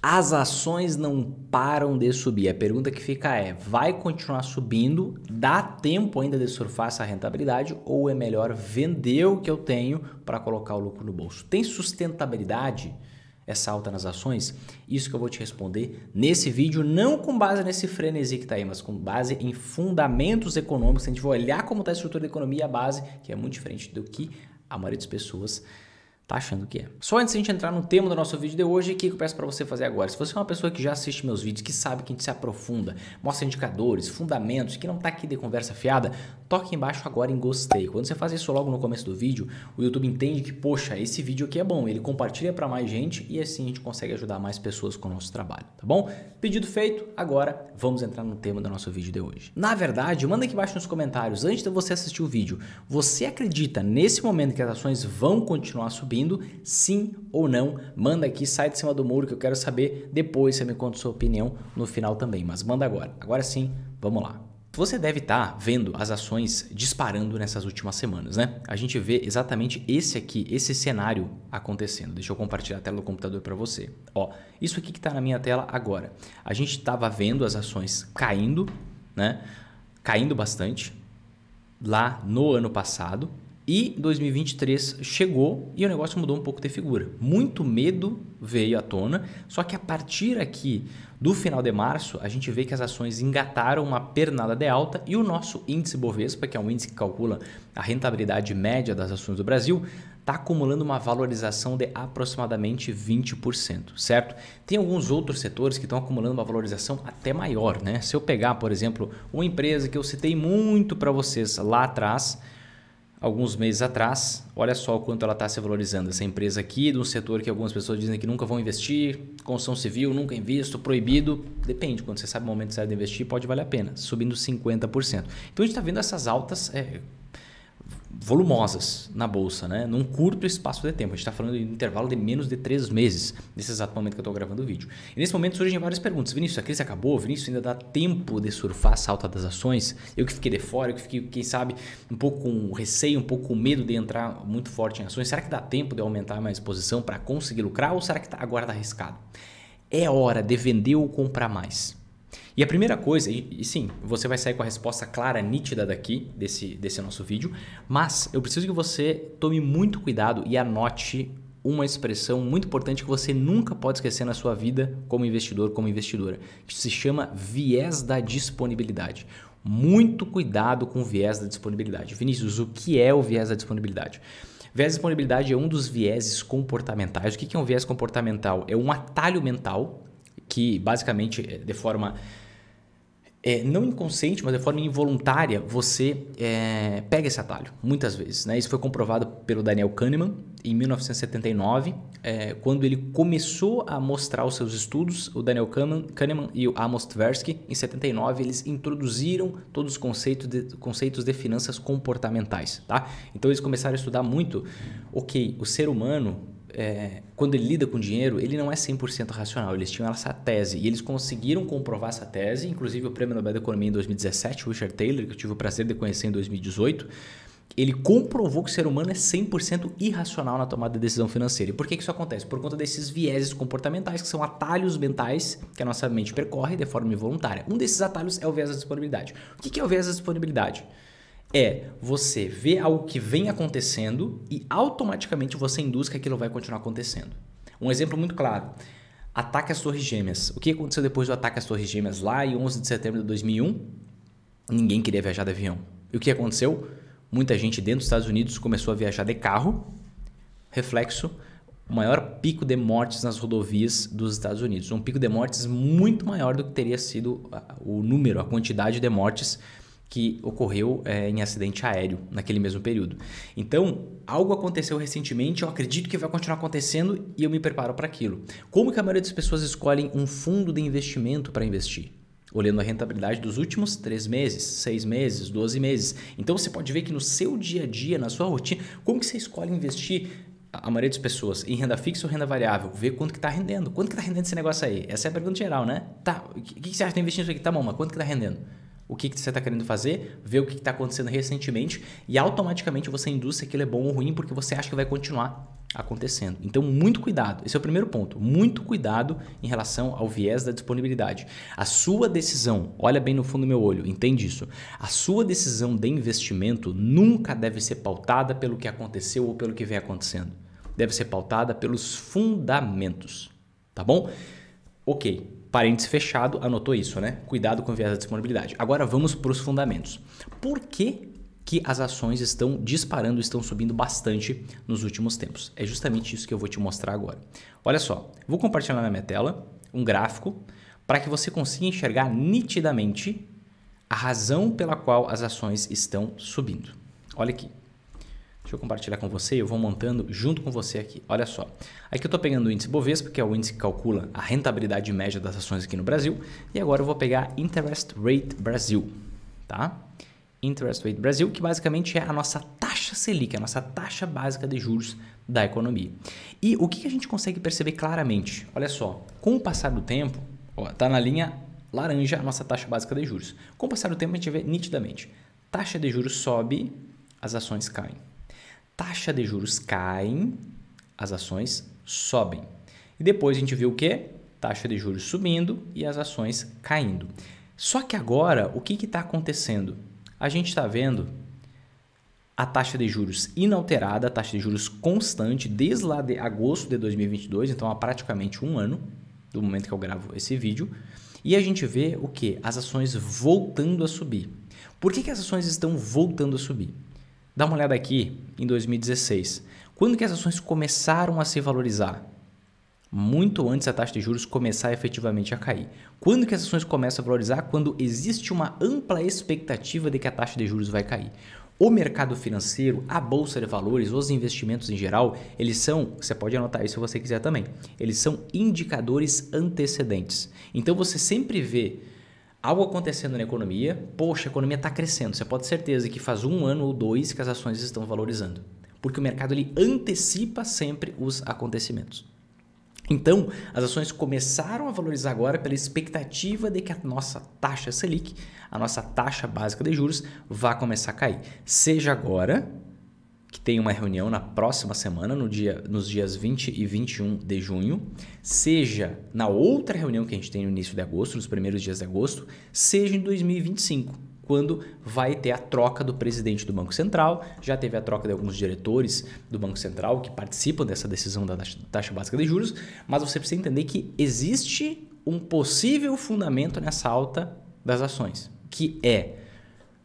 As ações não param de subir. A pergunta que fica é: vai continuar subindo? Dá tempo ainda de surfar essa rentabilidade? Ou é melhor vender o que eu tenho para colocar o lucro no bolso? Tem sustentabilidade essa alta nas ações? Isso que eu vou te responder nesse vídeo, não com base nesse frenesi que está aí, mas com base em fundamentos econômicos. A gente vai olhar como está a estrutura da economia, a base, que é muito diferente do que a maioria das pessoas tá achando que é. Só antes de a gente entrar no tema do nosso vídeo de hoje, o que eu peço para você fazer agora? Se você é uma pessoa que já assiste meus vídeos, que sabe que a gente se aprofunda, mostra indicadores, fundamentos, que não tá aqui de conversa fiada, toque embaixo agora em gostei. Quando você faz isso logo no começo do vídeo, o YouTube entende que, poxa, esse vídeo aqui é bom, ele compartilha para mais gente e assim a gente consegue ajudar mais pessoas com o nosso trabalho, tá bom? Pedido feito, agora vamos entrar no tema do nosso vídeo de hoje. Na verdade, manda aqui embaixo nos comentários, antes de você assistir o vídeo, você acredita nesse momento que as ações vão continuar subindo, sim ou não? Manda aqui, sai de cima do muro que eu quero saber depois, você me conta sua opinião no final também, mas manda agora. Agora sim, vamos lá. Você deve estar tá vendo as ações disparando nessas últimas semanas, né? A gente vê exatamente esse aqui, esse cenário acontecendo. Deixa eu compartilhar a tela do computador para você. Ó, isso aqui que está na minha tela agora. A gente estava vendo as ações caindo, né? Caindo bastante lá no ano passado, e 2023 chegou e o negócio mudou um pouco de figura. Muito medo veio à tona, só que a partir aqui do final de março, a gente vê que as ações engataram uma pernada de alta e o nosso índice Bovespa, que é um índice que calcula a rentabilidade média das ações do Brasil, está acumulando uma valorização de aproximadamente 20%, certo? Tem alguns outros setores que estão acumulando uma valorização até maior, né? Se eu pegar, por exemplo, uma empresa que eu citei muito para vocês lá atrás, alguns meses atrás. Olha só o quanto ela está se valorizando. Essa empresa aqui, de um setor que algumas pessoas dizem que nunca vão investir, construção civil, nunca invisto, proibido. Depende, quando você sabe o momento certo de investir, pode valer a pena, subindo 50%. Então a gente está vendo essas altas é, volumosas na bolsa, né? Num curto espaço de tempo. A gente está falando de um intervalo de menos de três meses, nesse exato momento que eu estou gravando o vídeo. E nesse momento surgem várias perguntas. Vinícius, a crise acabou? Vinícius, ainda dá tempo de surfar a salta das ações? Eu que fiquei de fora, eu que fiquei, quem sabe, um pouco com receio, um pouco com medo de entrar muito forte em ações. Será que dá tempo de aumentar a minha exposição para conseguir lucrar ou será que tá, agora está arriscado? É hora de vender ou comprar mais? E a primeira coisa, e, sim, você vai sair com a resposta clara, nítida daqui, desse, desse nosso vídeo, mas eu preciso que você tome muito cuidado e anote uma expressão muito importante que você nunca pode esquecer na sua vida como investidor, como investidora, que se chama viés da disponibilidade. Muito cuidado com o viés da disponibilidade. Vinícius, o que é o viés da disponibilidade? Viés da disponibilidade é um dos vieses comportamentais. O que é um viés comportamental? É um atalho mental que basicamente, é, de forma é, não inconsciente, mas de forma involuntária, você é, pega esse atalho, muitas vezes. Né? Isso foi comprovado pelo Daniel Kahneman em 1979, é, quando ele começou a mostrar os seus estudos. O Daniel Kahneman, Kahneman e o Amos Tversky, em 79, eles introduziram todos os conceitos de, conceitos de finanças comportamentais. Tá? Então eles começaram a estudar muito, ok, o ser humano é, quando ele lida com dinheiro, ele não é 100% racional. Eles tinham essa tese e eles conseguiram comprovar essa tese. Inclusive, o Prêmio Nobel da Economia em 2017, o Richard Taylor, que eu tive o prazer de conhecer em 2018, ele comprovou que o ser humano é 100% irracional na tomada de decisão financeira. E por que isso acontece? Por conta desses vieses comportamentais, que são atalhos mentais que a nossa mente percorre de forma involuntária. Um desses atalhos é o viés da disponibilidade. O que é o viés da disponibilidade? é você ver algo que vem acontecendo e automaticamente você induz que aquilo vai continuar acontecendo. Um exemplo muito claro: ataque às Torres Gêmeas. O que aconteceu depois do ataque às Torres Gêmeas lá em 11 de setembro de 2001? Ninguém queria viajar de avião. E o que aconteceu? Muita gente dentro dos Estados Unidos começou a viajar de carro. Reflexo: o maior pico de mortes nas rodovias dos Estados Unidos. Um pico de mortes muito maior do que teria sido o número, a quantidade de mortes que ocorreu é, em acidente aéreo naquele mesmo período. Então, algo aconteceu recentemente, eu acredito que vai continuar acontecendo e eu me preparo para aquilo. Como que a maioria das pessoas escolhem um fundo de investimento para investir? Olhando a rentabilidade dos últimos três meses, seis meses, 12 meses. Então você pode ver que no seu dia a dia, na sua rotina, como que você escolhe investir a maioria das pessoas em renda fixa ou renda variável, ver quanto que está rendendo. Quanto que está rendendo esse negócio aí? Essa é a pergunta geral, né? Tá, o que, que você acha de investir nisso aqui? Tá bom, mas quanto que está rendendo? o que, que você está querendo fazer, ver o que está acontecendo recentemente e automaticamente você induz se aquilo é bom ou ruim porque você acha que vai continuar acontecendo. Então, muito cuidado. Esse é o primeiro ponto. Muito cuidado em relação ao viés da disponibilidade. A sua decisão, olha bem no fundo do meu olho, entende isso. A sua decisão de investimento nunca deve ser pautada pelo que aconteceu ou pelo que vem acontecendo. Deve ser pautada pelos fundamentos, tá bom? OK. Parênteses fechado, anotou isso, né? Cuidado com o viés da disponibilidade. Agora vamos para os fundamentos. Por que, que as ações estão disparando, estão subindo bastante nos últimos tempos? É justamente isso que eu vou te mostrar agora. Olha só, vou compartilhar na minha tela um gráfico para que você consiga enxergar nitidamente a razão pela qual as ações estão subindo. Olha aqui. Deixa eu compartilhar com você eu vou montando junto com você aqui. Olha só. Aqui eu estou pegando o índice Bovespa, que é o índice que calcula a rentabilidade média das ações aqui no Brasil. E agora eu vou pegar Interest Rate Brasil, tá? Interest Rate Brasil, que basicamente é a nossa taxa Selic, a nossa taxa básica de juros da economia. E o que a gente consegue perceber claramente? Olha só, com o passar do tempo, ó, tá na linha laranja a nossa taxa básica de juros. Com o passar do tempo a gente vê nitidamente, taxa de juros sobe, as ações caem taxa de juros caem, as ações sobem. E depois a gente viu o que? Taxa de juros subindo e as ações caindo. Só que agora, o que está acontecendo? A gente está vendo a taxa de juros inalterada, a taxa de juros constante desde lá de agosto de 2022, então há praticamente um ano do momento que eu gravo esse vídeo. E a gente vê o que? As ações voltando a subir. Por que, que as ações estão voltando a subir? Dá uma olhada aqui em 2016. Quando que as ações começaram a se valorizar? Muito antes da taxa de juros começar efetivamente a cair. Quando que as ações começam a valorizar? Quando existe uma ampla expectativa de que a taxa de juros vai cair. O mercado financeiro, a bolsa de valores, os investimentos em geral, eles são, você pode anotar isso se você quiser também, eles são indicadores antecedentes. Então você sempre vê algo acontecendo na economia, poxa, a economia está crescendo. Você pode ter certeza que faz um ano ou dois que as ações estão valorizando. Porque o mercado ele antecipa sempre os acontecimentos. Então, as ações começaram a valorizar agora pela expectativa de que a nossa taxa Selic, a nossa taxa básica de juros, vá começar a cair. Seja agora, que tem uma reunião na próxima semana, no dia, nos dias 20 e 21 de junho, seja na outra reunião que a gente tem no início de agosto, nos primeiros dias de agosto, seja em 2025, quando vai ter a troca do presidente do Banco Central. Já teve a troca de alguns diretores do Banco Central que participam dessa decisão da taxa básica de juros, mas você precisa entender que existe um possível fundamento nessa alta das ações, que é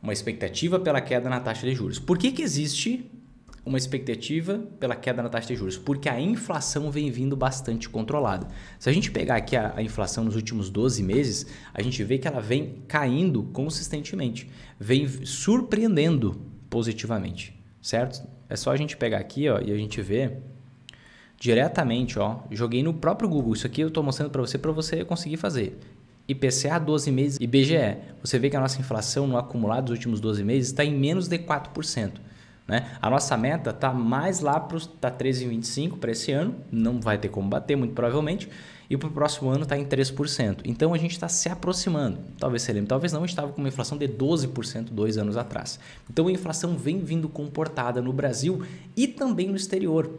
uma expectativa pela queda na taxa de juros. Por que, que existe uma expectativa pela queda na taxa de juros, porque a inflação vem vindo bastante controlada. Se a gente pegar aqui a, a, inflação nos últimos 12 meses, a gente vê que ela vem caindo consistentemente, vem surpreendendo positivamente, certo? É só a gente pegar aqui ó, e a gente vê diretamente, ó, joguei no próprio Google, isso aqui eu estou mostrando para você para você conseguir fazer. IPCA 12 meses e IBGE. Você vê que a nossa inflação no acumulado dos últimos 12 meses está em menos de 4%. Né? A nossa meta está mais lá para tá 13,25 para esse ano, não vai ter como bater, muito provavelmente, e para o próximo ano está em 3%. Então a gente está se aproximando. Talvez você lembre, talvez não, estava com uma inflação de 12% dois anos atrás. Então a inflação vem vindo comportada no Brasil e também no exterior.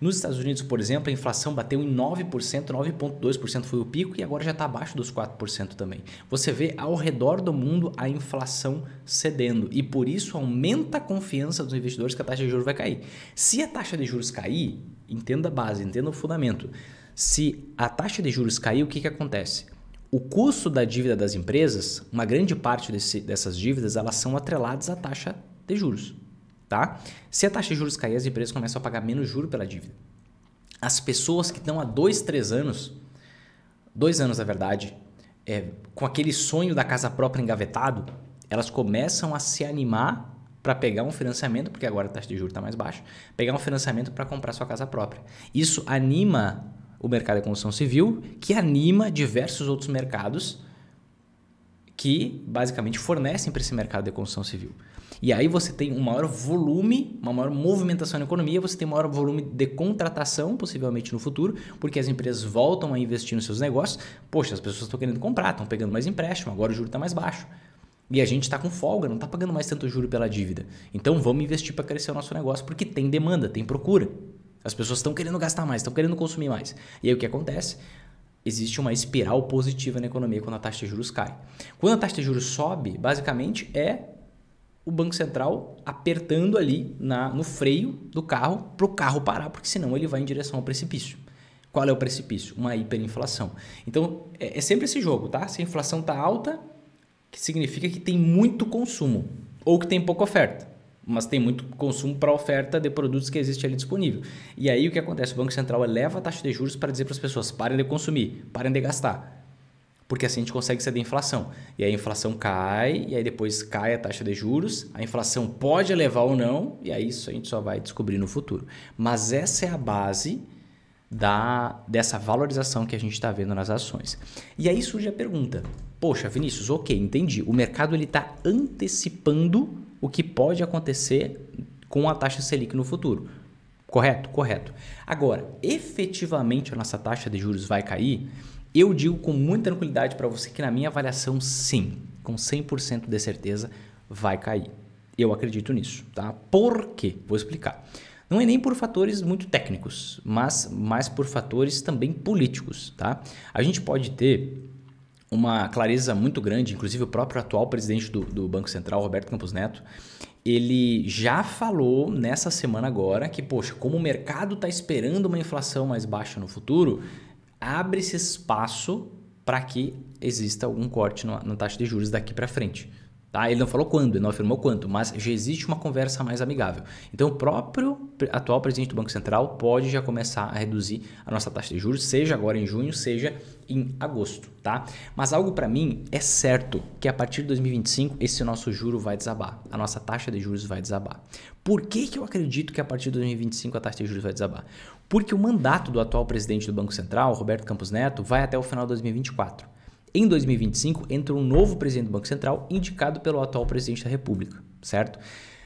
Nos Estados Unidos, por exemplo, a inflação bateu em 9%, 9,2% foi o pico e agora já está abaixo dos 4% também. Você vê ao redor do mundo a inflação cedendo e por isso aumenta a confiança dos investidores que a taxa de juros vai cair. Se a taxa de juros cair, entenda a base, entenda o fundamento. Se a taxa de juros cair, o que, que acontece? O custo da dívida das empresas, uma grande parte desse, dessas dívidas, elas são atreladas à taxa de juros tá? Se a taxa de juros cair, as empresas começam a pagar menos juro pela dívida. As pessoas que estão há dois, três anos, dois anos na verdade, é, com aquele sonho da casa própria engavetado, elas começam a se animar para pegar um financiamento, porque agora a taxa de juros está mais baixa, pegar um financiamento para comprar sua casa própria. Isso anima o mercado de construção civil, que anima diversos outros mercados que basicamente fornecem para esse mercado de construção civil. E aí você tem um maior volume, uma maior movimentação na economia, você tem um maior volume de contratação, possivelmente no futuro, porque as empresas voltam a investir nos seus negócios. Poxa, as pessoas estão querendo comprar, estão pegando mais empréstimo, agora o juro está mais baixo. E a gente está com folga, não está pagando mais tanto juro pela dívida. Então vamos investir para crescer o nosso negócio, porque tem demanda, tem procura. As pessoas estão querendo gastar mais, estão querendo consumir mais. E aí o que acontece? Existe uma espiral positiva na economia quando a taxa de juros cai. Quando a taxa de juros sobe, basicamente é o Banco Central apertando ali na, no freio do carro para o carro parar, porque senão ele vai em direção ao precipício. Qual é o precipício? Uma hiperinflação. Então, é, é sempre esse jogo, tá? Se a inflação está alta, que significa que tem muito consumo ou que tem pouca oferta, mas tem muito consumo para oferta de produtos que existe ali disponível. E aí o que acontece? O Banco Central eleva a taxa de juros para dizer para as pessoas parem de consumir, parem de gastar porque assim a gente consegue ceder inflação. E aí a inflação cai, e aí depois cai a taxa de juros, a inflação pode elevar ou não, e aí isso a gente só vai descobrir no futuro. Mas essa é a base da, dessa valorização que a gente está vendo nas ações. E aí surge a pergunta: poxa, Vinícius, ok, entendi. O mercado ele está antecipando o que pode acontecer com a taxa Selic no futuro. Correto? Correto. Agora, efetivamente a nossa taxa de juros vai cair? Eu digo com muita tranquilidade para você que, na minha avaliação, sim, com 100% de certeza, vai cair. Eu acredito nisso, tá? Por quê? Vou explicar. Não é nem por fatores muito técnicos, mas mais por fatores também políticos, tá? A gente pode ter uma clareza muito grande, inclusive o próprio atual presidente do, do Banco Central, Roberto Campos Neto, ele já falou nessa semana agora que, poxa, como o mercado está esperando uma inflação mais baixa no futuro, abre-se espaço para que exista algum corte na taxa de juros daqui para frente. Tá? Ele não falou quando, ele não afirmou quanto, mas já existe uma conversa mais amigável. Então, o próprio atual presidente do Banco Central pode já começar a reduzir a nossa taxa de juros, seja agora em junho, seja em agosto. Tá? Mas algo para mim é certo, que a partir de 2025 esse nosso juro vai desabar, a nossa taxa de juros vai desabar. Por que, que eu acredito que a partir de 2025 a taxa de juros vai desabar? Porque o mandato do atual presidente do Banco Central, Roberto Campos Neto, vai até o final de 2024. Em 2025, entra um novo presidente do Banco Central, indicado pelo atual presidente da República, certo?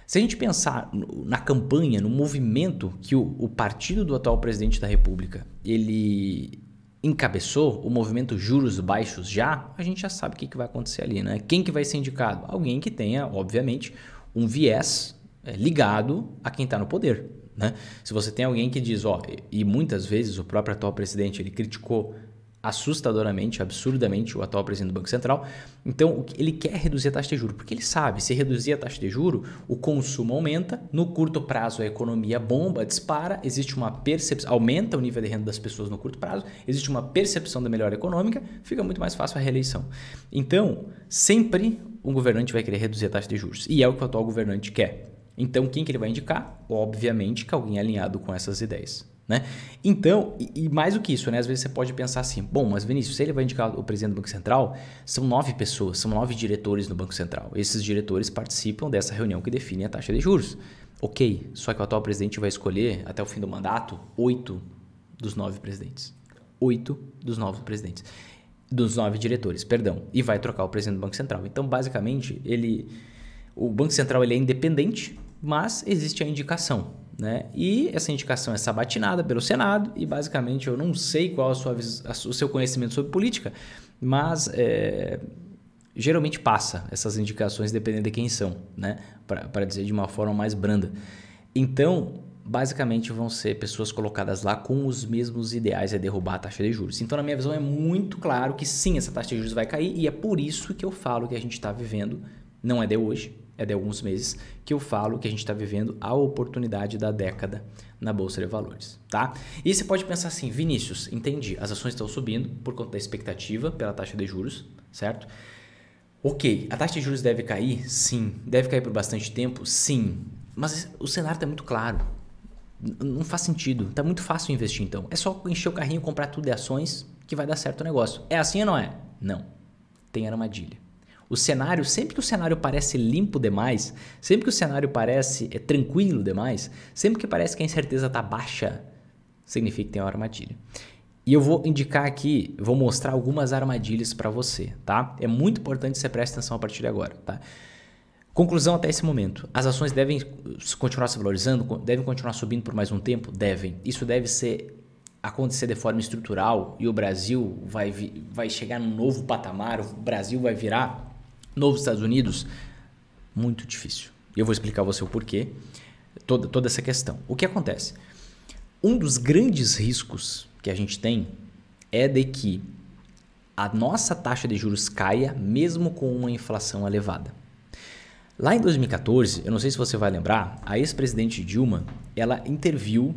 Se a gente pensar na campanha, no movimento que o, o partido do atual presidente da República ele encabeçou, o movimento juros baixos já, a gente já sabe o que, que vai acontecer ali, né? Quem que vai ser indicado? Alguém que tenha, obviamente, um viés eh, ligado a quem está no poder, né? Se você tem alguém que diz, ó, e muitas vezes o próprio atual presidente ele criticou assustadoramente, absurdamente o atual presidente do Banco Central. Então, ele quer reduzir a taxa de juro, porque ele sabe, se reduzir a taxa de juro, o consumo aumenta, no curto prazo a economia bomba, dispara, existe uma percepção, aumenta o nível de renda das pessoas no curto prazo, existe uma percepção da melhora econômica, fica muito mais fácil a reeleição. Então, sempre o governante vai querer reduzir a taxa de juros, e é o que o atual governante quer. Então, quem que ele vai indicar? Obviamente que alguém alinhado com essas ideias. Né? Então, e, e, mais do que isso, né? às vezes você pode pensar assim: bom, mas Vinícius, se ele vai indicar o presidente do Banco Central, são nove pessoas, são nove diretores no Banco Central. Esses diretores participam dessa reunião que define a taxa de juros. Ok, só que o atual presidente vai escolher, até o fim do mandato, oito dos nove presidentes. Oito dos nove presidentes. Dos nove diretores, perdão. E vai trocar o presidente do Banco Central. Então, basicamente, ele. O Banco Central ele é independente mas existe a indicação. Né? E essa indicação é sabatinada pelo Senado, e basicamente eu não sei qual é sua, o seu conhecimento sobre política, mas é, geralmente passa essas indicações, dependendo de quem são, né? para dizer de uma forma mais branda. Então, basicamente vão ser pessoas colocadas lá com os mesmos ideais, é derrubar a taxa de juros. Então, na minha visão, é muito claro que sim, essa taxa de juros vai cair, e é por isso que eu falo que a gente está vivendo, não é de hoje, é de alguns meses, que eu falo que a gente está vivendo a oportunidade da década na Bolsa de Valores, tá? E você pode pensar assim, Vinícius, entendi, as ações estão subindo por conta da expectativa pela taxa de juros, certo? Ok, a taxa de juros deve cair? Sim. Deve cair por bastante tempo? Sim. Mas o cenário está muito claro. Não faz sentido. Está muito fácil investir então. É só encher o carrinho, comprar tudo de ações que vai dar certo o negócio. É assim ou não é? Não. Tem armadilha. O cenário, sempre que o cenário parece limpo demais, sempre que o cenário parece é, tranquilo demais, sempre que parece que a incerteza está baixa, significa que tem uma armadilha. E eu vou indicar aqui, vou mostrar algumas armadilhas para você, tá? É muito importante que você preste atenção a partir de agora, tá? Conclusão até esse momento. As ações devem continuar se valorizando, devem continuar subindo por mais um tempo? Devem. Isso deve ser acontecer de forma estrutural e o Brasil vai, vai chegar num novo patamar, o Brasil vai virar Novos Estados Unidos, muito difícil. Eu vou explicar a você o porquê, toda, toda essa questão. O que acontece? Um dos grandes riscos que a gente tem é de que a nossa taxa de juros caia mesmo com uma inflação elevada. Lá em 2014, eu não sei se você vai lembrar, a ex-presidente Dilma, ela interviu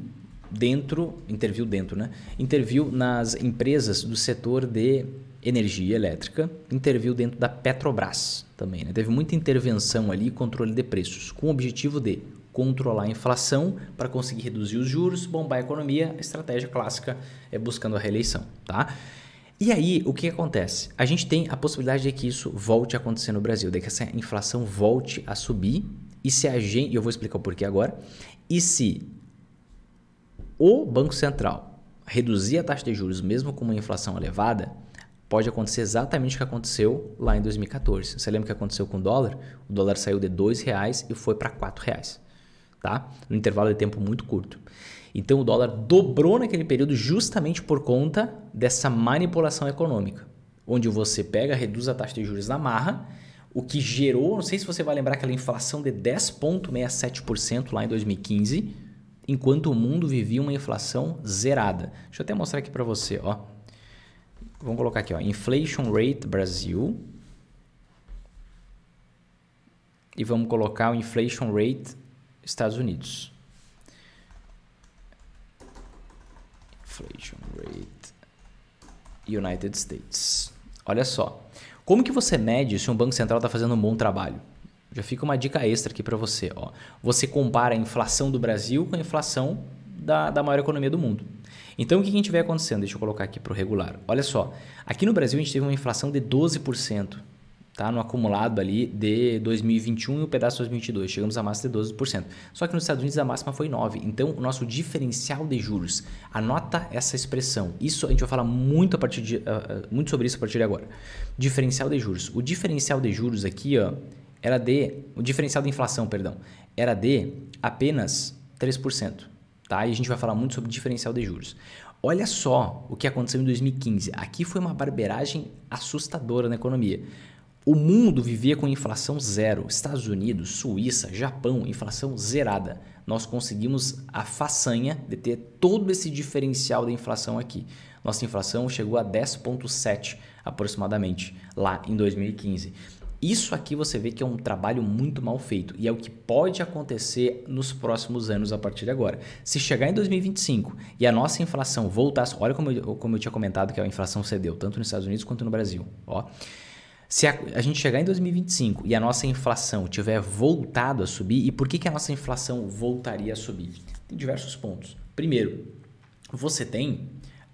dentro, interviu dentro, né? Interviu nas empresas do setor de energia elétrica, interviu dentro da Petrobras também. Né? Teve muita intervenção ali e controle de preços, com o objetivo de controlar a inflação para conseguir reduzir os juros, bombar a economia, a estratégia clássica é buscando a reeleição, tá? E aí, o que acontece? A gente tem a possibilidade de que isso volte a acontecer no Brasil, de que essa inflação volte a subir, e se a gente, eu vou explicar o porquê agora, e se o Banco Central reduzir a taxa de juros mesmo com uma inflação elevada, pode acontecer exatamente o que aconteceu lá em 2014. Você lembra o que aconteceu com o dólar? O dólar saiu de R$ reais e foi para R$ reais, tá? No intervalo de tempo muito curto. Então o dólar dobrou naquele período justamente por conta dessa manipulação econômica, onde você pega, reduz a taxa de juros na marra, o que gerou, não sei se você vai lembrar aquela inflação de 10.67% lá em 2015, enquanto o mundo vivia uma inflação zerada. Deixa eu até mostrar aqui para você, ó. Vamos colocar aqui, ó, inflation rate Brasil. E vamos colocar o inflation rate Estados Unidos. Inflation rate United States. Olha só. Como que você mede se um banco central está fazendo um bom trabalho? Já fica uma dica extra aqui para você. Ó. Você compara a inflação do Brasil com a inflação da, da maior economia do mundo. Então, o que a gente vê acontecendo? Deixa eu colocar aqui para o regular. Olha só, aqui no Brasil a gente teve uma inflação de 12%. Tá, no acumulado ali de 2021 e um pedaço de 2022. Chegamos à máxima de 12%. Só que nos Estados Unidos a máxima foi 9%. Então, o nosso diferencial de juros, anota essa expressão. Isso a gente vai falar muito, a partir de, uh, muito sobre isso a partir de agora. Diferencial de juros. O diferencial de juros aqui ó, era de... O diferencial de inflação, perdão, era de apenas 3%. Tá? E a gente vai falar muito sobre diferencial de juros. Olha só o que aconteceu em 2015. Aqui foi uma barbeiragem assustadora na economia. O mundo vivia com inflação zero. Estados Unidos, Suíça, Japão, inflação zerada. Nós conseguimos a façanha de ter todo esse diferencial da inflação aqui. Nossa inflação chegou a 10,7 aproximadamente lá em 2015. Isso aqui você vê que é um trabalho muito mal feito e é o que pode acontecer nos próximos anos a partir de agora. Se chegar em 2025 e a nossa inflação voltasse, olha como eu, como eu tinha comentado que a inflação cedeu, tanto nos Estados Unidos quanto no Brasil. Ó. Se a, a, gente chegar em 2025 e a nossa inflação tiver voltado a subir, e por que, que a nossa inflação voltaria a subir? Tem diversos pontos. Primeiro, você tem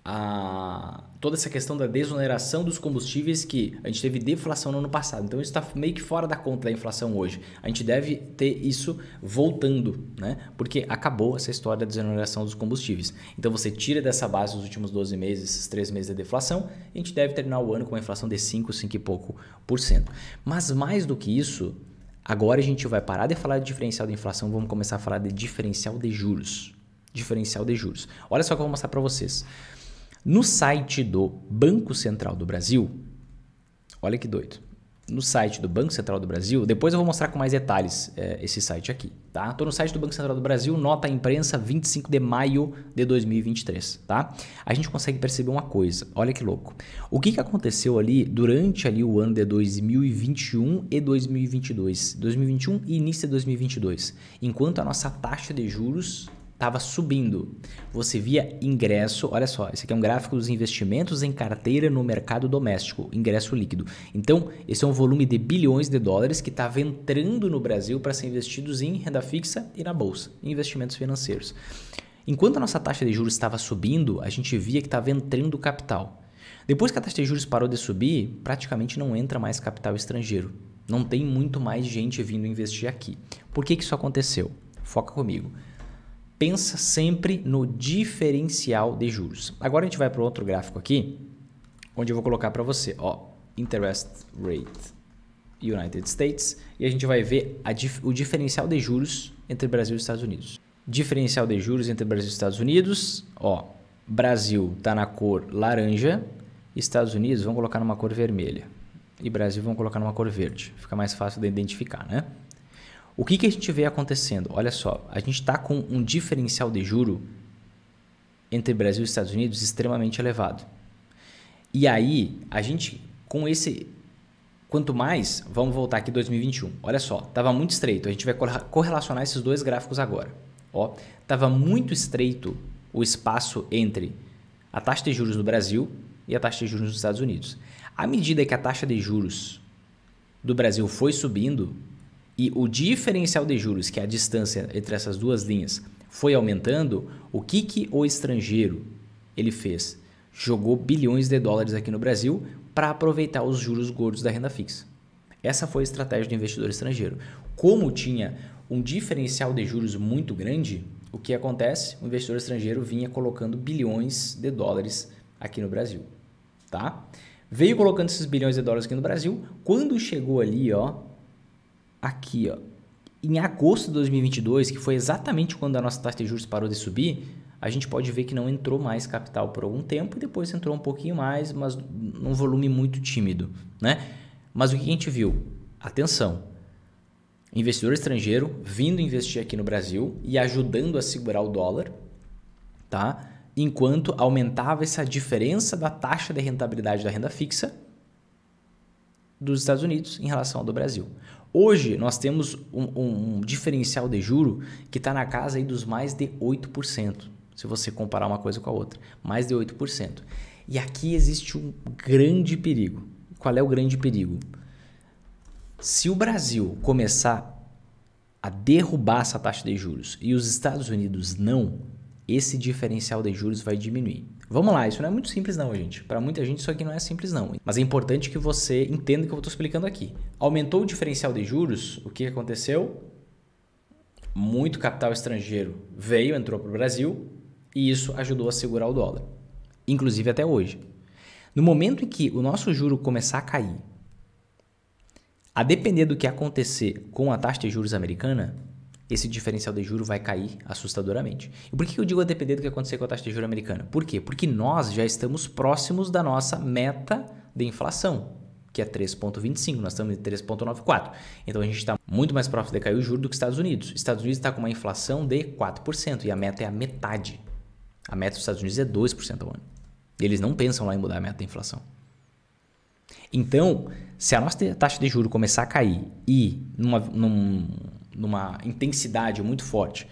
a toda essa questão da desoneração dos combustíveis que a gente teve deflação no ano passado. Então isso está meio que fora da conta da inflação hoje. A gente deve ter isso voltando, né? Porque acabou essa história da desoneração dos combustíveis. Então você tira dessa base os últimos 12 meses, esses 3 meses de deflação, a gente deve terminar o ano com uma inflação de 5, 5 e pouco por cento. Mas mais do que isso, agora a gente vai parar de falar de diferencial de inflação, vamos começar a falar de diferencial de juros. Diferencial de juros. Olha só o que eu vou mostrar para vocês. No site do Banco Central do Brasil, olha que doido. No site do Banco Central do Brasil, depois eu vou mostrar com mais detalhes é, esse site aqui, tá? Tô no site do Banco Central do Brasil, nota imprensa 25 de maio de 2023, tá? A gente consegue perceber uma coisa, olha que louco. O que, que aconteceu ali durante ali o ano de 2021 e 2022, 2021 e início de 2022, enquanto a nossa taxa de juros estava subindo. Você via ingresso, olha só, esse aqui é um gráfico dos investimentos em carteira no mercado doméstico, ingresso líquido. Então, esse é um volume de bilhões de dólares que estava entrando no Brasil para ser investidos em renda fixa e na bolsa, em investimentos financeiros. Enquanto a nossa taxa de juros estava subindo, a gente via que estava entrando capital. Depois que a taxa de juros parou de subir, praticamente não entra mais capital estrangeiro. Não tem muito mais gente vindo investir aqui. Por que, que isso aconteceu? Foca comigo pensa sempre no diferencial de juros. Agora a gente vai para outro gráfico aqui, onde eu vou colocar para você, ó, interest rate United States, e a gente vai ver dif o diferencial de juros entre Brasil e Estados Unidos. Diferencial de juros entre Brasil e Estados Unidos, ó, Brasil está na cor laranja, Estados Unidos vão colocar numa cor vermelha e Brasil vão colocar numa cor verde. Fica mais fácil de identificar, né? O que, que a gente vê acontecendo? Olha só, a gente está com um diferencial de juro entre Brasil e Estados Unidos extremamente elevado. E aí, a gente, com esse. Quanto mais, vamos voltar aqui 2021. Olha só, estava muito estreito. A gente vai correlacionar esses dois gráficos agora. Ó, estava muito estreito o espaço entre a taxa de juros no Brasil e a taxa de juros nos Estados Unidos. À medida que a taxa de juros do Brasil foi subindo, e o diferencial de juros, que é a distância entre essas duas linhas, foi aumentando, o que, que o estrangeiro ele fez? Jogou bilhões de dólares aqui no Brasil para aproveitar os juros gordos da renda fixa. Essa foi a estratégia do investidor estrangeiro. Como tinha um diferencial de juros muito grande, o que acontece? O investidor estrangeiro vinha colocando bilhões de dólares aqui no Brasil, tá? Veio colocando esses bilhões de dólares aqui no Brasil. Quando chegou ali, ó, aqui, ó, em agosto de 2022, que foi exatamente quando a nossa taxa de juros parou de subir, a gente pode ver que não entrou mais capital por algum tempo e depois entrou um pouquinho mais, mas num volume muito tímido, né? Mas o que a gente viu? Atenção. Investidor estrangeiro vindo investir aqui no Brasil e ajudando a segurar o dólar, tá? Enquanto aumentava essa diferença da taxa de rentabilidade da renda fixa dos Estados Unidos em relação ao do Brasil. Hoje nós temos um, um, um diferencial de juro que está na casa aí dos mais de 8%, se você comparar uma coisa com a outra, mais de 8%. E aqui existe um grande perigo. Qual é o grande perigo? Se o Brasil começar a derrubar essa taxa de juros e os Estados Unidos não, esse diferencial de juros vai diminuir. Vamos lá, isso não é muito simples não, gente. Para muita gente isso aqui não é simples não. Mas é importante que você entenda o que eu estou explicando aqui. Aumentou o diferencial de juros, o que aconteceu? Muito capital estrangeiro veio, entrou para o Brasil e isso ajudou a segurar o dólar. Inclusive até hoje. No momento em que o nosso juro começar a cair, a depender do que acontecer com a taxa de juros americana, esse diferencial de juro vai cair assustadoramente. E por que eu digo a depender do que acontecer com a taxa de juro americana? Por quê? Porque nós já estamos próximos da nossa meta de inflação, que é 3,25, nós estamos em 3,94. Então a gente está muito mais próximo de cair o juro do que os Estados Unidos. Estados Unidos está com uma inflação de 4% e a meta é a metade. A meta dos Estados Unidos é 2% ao ano. eles não pensam lá em mudar a meta da inflação. Então, se a nossa taxa de juro começar a cair e numa, num, numa intensidade muito forte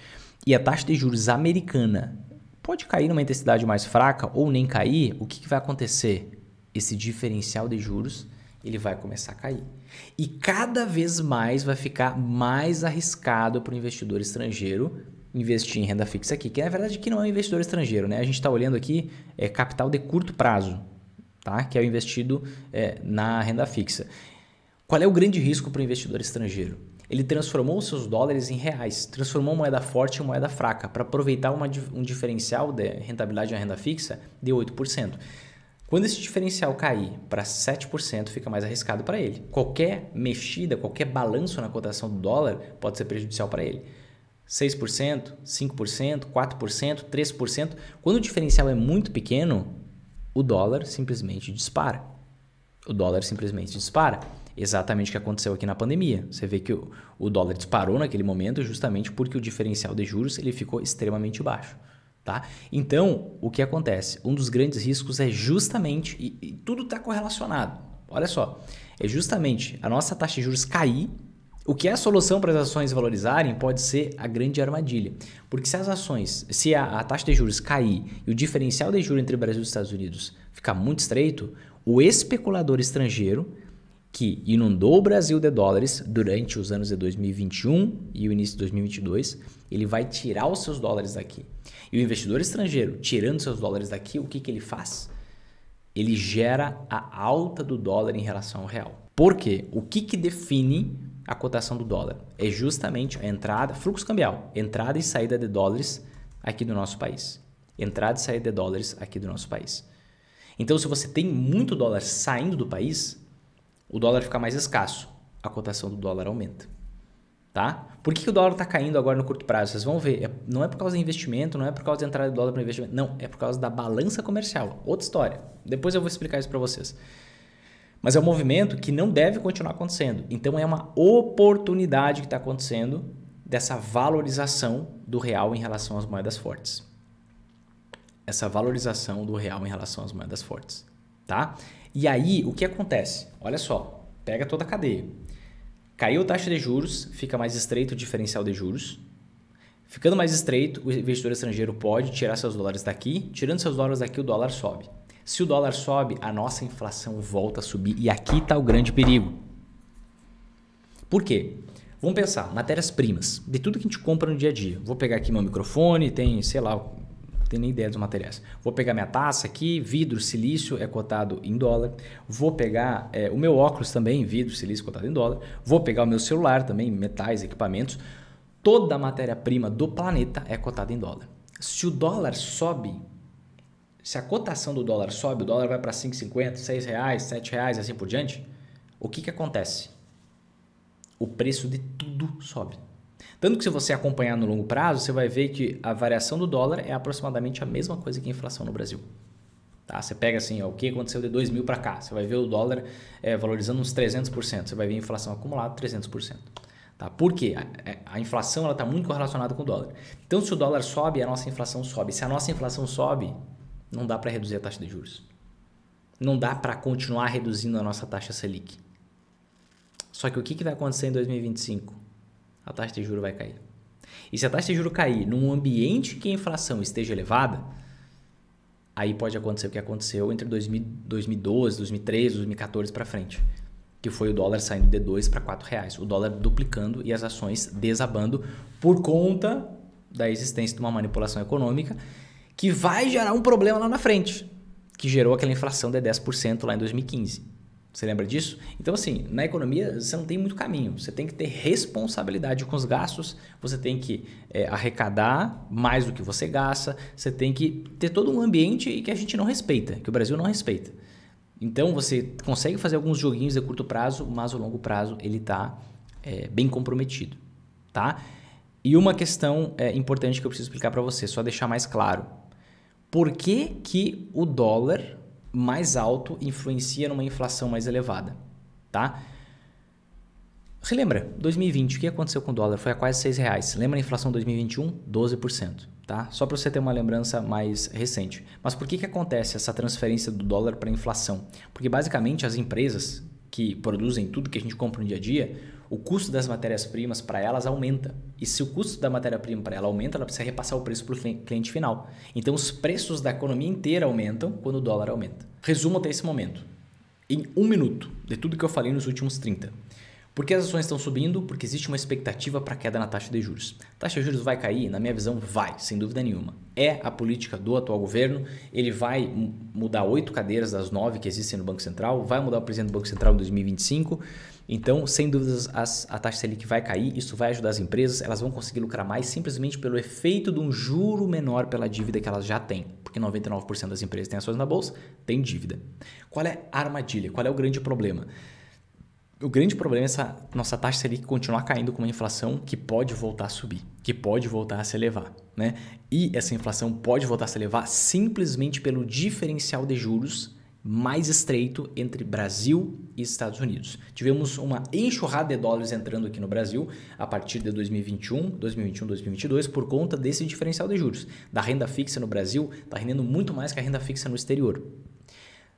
e a taxa de juros americana pode cair numa intensidade mais fraca ou nem cair, o que, que vai acontecer? Esse diferencial de juros ele vai começar a cair. E cada vez mais vai ficar mais arriscado para o investidor estrangeiro investir em renda fixa aqui, que na verdade que não é um investidor estrangeiro, né? A gente está olhando aqui é, capital de curto prazo, tá? Que é investido é, na renda fixa. Qual é o grande risco para o investidor estrangeiro? ele transformou seus dólares em reais, transformou moeda forte em moeda fraca para aproveitar uma, um diferencial de rentabilidade na renda fixa de 8%. Quando esse diferencial cair para 7%, fica mais arriscado para ele. Qualquer mexida, qualquer balanço na cotação do dólar pode ser prejudicial para ele. 6%, 5%, 4%, 3%. Quando o diferencial é muito pequeno, o dólar simplesmente dispara. O dólar simplesmente dispara exatamente o que aconteceu aqui na pandemia. Você vê que o, o dólar disparou naquele momento justamente porque o diferencial de juros ele ficou extremamente baixo. Tá? Então, o que acontece? Um dos grandes riscos é justamente, e, e tudo está correlacionado, olha só, é justamente a nossa taxa de juros cair. O que é a solução para as ações valorizarem pode ser a grande armadilha. Porque se as ações, se a, a taxa de juros cair e o diferencial de juros entre Brasil e Estados Unidos ficar muito estreito, o especulador estrangeiro que inundou o Brasil de dólares durante os anos de 2021 e o início de 2022, ele vai tirar os seus dólares daqui. E o investidor estrangeiro, tirando seus dólares daqui, o que, que ele faz? Ele gera a alta do dólar em relação ao real. Por quê? O que, que define a cotação do dólar? É justamente a entrada, fluxo cambial, entrada e saída de dólares aqui do nosso país. Entrada e saída de dólares aqui do nosso país. Então, se você tem muito dólar saindo do país, o dólar fica mais escasso, a cotação do dólar aumenta. Tá? Por que, que o dólar está caindo agora no curto prazo? Vocês vão ver. É, não é por causa de investimento, não é por causa de entrada do dólar para investimento. Não, é por causa da balança comercial. Outra história. Depois eu vou explicar isso para vocês. Mas é um movimento que não deve continuar acontecendo. Então é uma oportunidade que está acontecendo dessa valorização do real em relação às moedas fortes. Essa valorização do real em relação às moedas fortes. Tá? E aí, o que acontece? Olha só, pega toda a cadeia. Caiu a taxa de juros, fica mais estreito o diferencial de juros. Ficando mais estreito, o investidor estrangeiro pode tirar seus dólares daqui. Tirando seus dólares daqui, o dólar sobe. Se o dólar sobe, a nossa inflação volta a subir. E aqui está o grande perigo. Por quê? Vamos pensar, matérias-primas, de tudo que a gente compra no dia a dia. Vou pegar aqui meu microfone, tem, sei lá, não tenho nem ideia dos materiais. Vou pegar minha taça aqui, vidro, silício é cotado em dólar. Vou pegar é, o meu óculos também, vidro, silício cotado em dólar. Vou pegar o meu celular também, metais, equipamentos. Toda a matéria-prima do planeta é cotada em dólar. Se o dólar sobe, se a cotação do dólar sobe, o dólar vai para 5,50, 6 reais, R$ reais, assim por diante, o que, que acontece? O preço de tudo sobe. Tanto que se você acompanhar no longo prazo, você vai ver que a variação do dólar é aproximadamente a mesma coisa que a inflação no Brasil. Tá? Você pega assim, ó, o que aconteceu de 2 mil para cá, você vai ver o dólar é, valorizando uns 300%, você vai ver a inflação acumulada 300%. Tá? Por quê? A, é, a inflação está muito correlacionada com o dólar. Então, se o dólar sobe, a nossa inflação sobe. Se a nossa inflação sobe, não dá para reduzir a taxa de juros. Não dá para continuar reduzindo a nossa taxa Selic. Só que o que, que vai acontecer em 2025? a taxa de juro vai cair. E se a taxa de juro cair num ambiente que a inflação esteja elevada, aí pode acontecer o que aconteceu entre 2012, 2013, 2014 para frente, que foi o dólar saindo de 2 para 4 reais, o dólar duplicando e as ações desabando por conta da existência de uma manipulação econômica que vai gerar um problema lá na frente, que gerou aquela inflação de 10% lá em 2015. Você lembra disso? Então, assim, na economia você não tem muito caminho. Você tem que ter responsabilidade com os gastos, você tem que é, arrecadar mais do que você gasta, você tem que ter todo um ambiente que a gente não respeita, que o Brasil não respeita. Então, você consegue fazer alguns joguinhos de curto prazo, mas o longo prazo ele está é, bem comprometido. tá? E uma questão é, importante que eu preciso explicar para você, só deixar mais claro. Por que, que o dólar mais alto influencia numa inflação mais elevada, tá? Relembra, 2020, o que aconteceu com o dólar? Foi a quase 6 reais. Lembra a inflação 2021? 12%, tá? Só para você ter uma lembrança mais recente. Mas por que, que acontece essa transferência do dólar para a inflação? Porque basicamente as empresas que produzem tudo que a gente compra no dia a dia o custo das matérias-primas para elas aumenta. E se o custo da matéria-prima para ela aumenta, ela precisa repassar o preço para o cliente final. Então, os preços da economia inteira aumentam quando o dólar aumenta. Resumo até esse momento, em um minuto, de tudo que eu falei nos últimos 30. Por que as ações estão subindo? Porque existe uma expectativa para queda na taxa de juros. A taxa de juros vai cair? Na minha visão, vai, sem dúvida nenhuma. É a política do atual governo. Ele vai mudar oito cadeiras das nove que existem no Banco Central, vai mudar o presidente do Banco Central em 2025. Então, sem dúvidas, as, a taxa Selic vai cair, isso vai ajudar as empresas, elas vão conseguir lucrar mais simplesmente pelo efeito de um juro menor pela dívida que elas já têm, porque 99% das empresas têm ações na bolsa, têm dívida. Qual é a armadilha? Qual é o grande problema? O grande problema é essa nossa taxa Selic continuar caindo com uma inflação que pode voltar a subir, que pode voltar a se elevar. Né? E essa inflação pode voltar a se elevar simplesmente pelo diferencial de juros mais estreito entre Brasil e Estados Unidos. Tivemos uma enxurrada de dólares entrando aqui no Brasil a partir de 2021, 2021, 2022 por conta desse diferencial de juros. Da renda fixa no Brasil está rendendo muito mais que a renda fixa no exterior.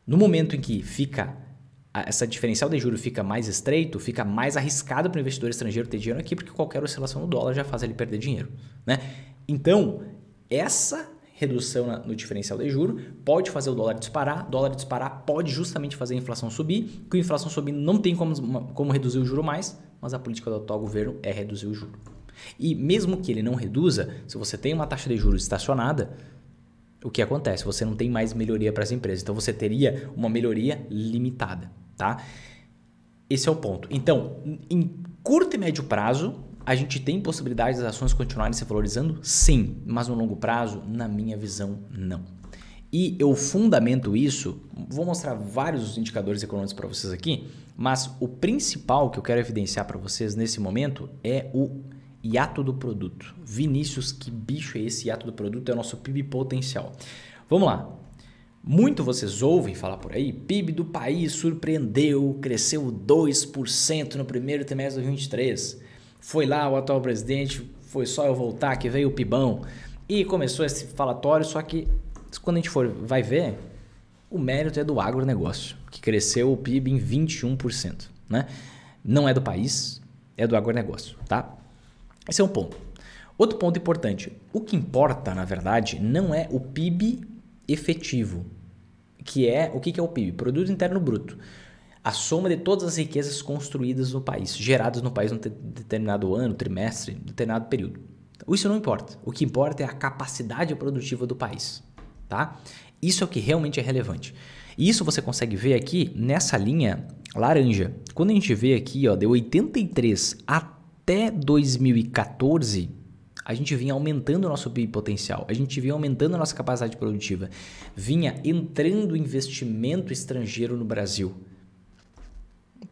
No momento em que fica essa diferencial de juros fica mais estreito, fica mais arriscado para o investidor estrangeiro ter dinheiro aqui, porque qualquer oscilação no dólar já faz ele perder dinheiro, né? Então, essa redução no diferencial de juro, pode fazer o dólar disparar, dólar disparar pode justamente fazer a inflação subir, que a inflação subir não tem como, como reduzir o juro mais, mas a política do atual governo é reduzir o juro. E mesmo que ele não reduza, se você tem uma taxa de juros estacionada, o que acontece? Você não tem mais melhoria para as empresas. Então você teria uma melhoria limitada, tá? Esse é o ponto. Então, em curto e médio prazo, a gente tem possibilidade das ações continuarem se valorizando? Sim, mas no longo prazo, na minha visão, não. E eu fundamento isso, vou mostrar vários indicadores econômicos para vocês aqui, mas o principal que eu quero evidenciar para vocês nesse momento é o hiato do produto. Vinícius, que bicho é esse hiato do produto? É o nosso PIB potencial. Vamos lá. Muito vocês ouvem falar por aí, PIB do país surpreendeu, cresceu 2% no primeiro trimestre de 2023. Foi lá o atual presidente, foi só eu voltar que veio o Pibão. E começou esse falatório, só que quando a gente for, vai ver, o mérito é do agronegócio, que cresceu o PIB em 21%. Né? Não é do país, é do agronegócio. Tá? Esse é um ponto. Outro ponto importante: o que importa, na verdade, não é o PIB efetivo, que é o que é o PIB? Produto Interno Bruto a soma de todas as riquezas construídas no país, geradas no país num determinado ano, trimestre, determinado período. Então, isso não importa. O que importa é a capacidade produtiva do país, tá? Isso é o que realmente é relevante. E isso você consegue ver aqui nessa linha laranja. Quando a gente vê aqui, ó, de 83 até 2014, a gente vinha aumentando o nosso PIB potencial, a gente vinha aumentando a nossa capacidade produtiva, vinha entrando investimento estrangeiro no Brasil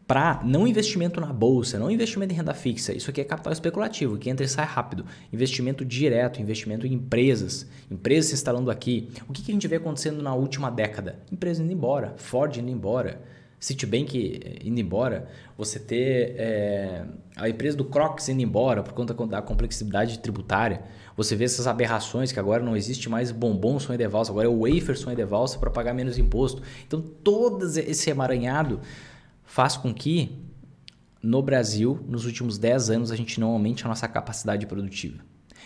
para não investimento na bolsa, não investimento em renda fixa. Isso aqui é capital especulativo, que entra e sai rápido. Investimento direto, investimento em empresas, empresas se instalando aqui. O que, que a gente vê acontecendo na última década? Empresas indo embora, Ford indo embora, Citibank eh, indo embora, você ter é, a empresa do Crocs indo embora por conta da complexidade tributária. Você vê essas aberrações que agora não existe mais bombom sonho de valsa, agora é o wafer sonho de valsa para pagar menos imposto. Então, todo esse emaranhado faz com que no Brasil, nos últimos 10 anos, a gente não aumente a nossa capacidade produtiva.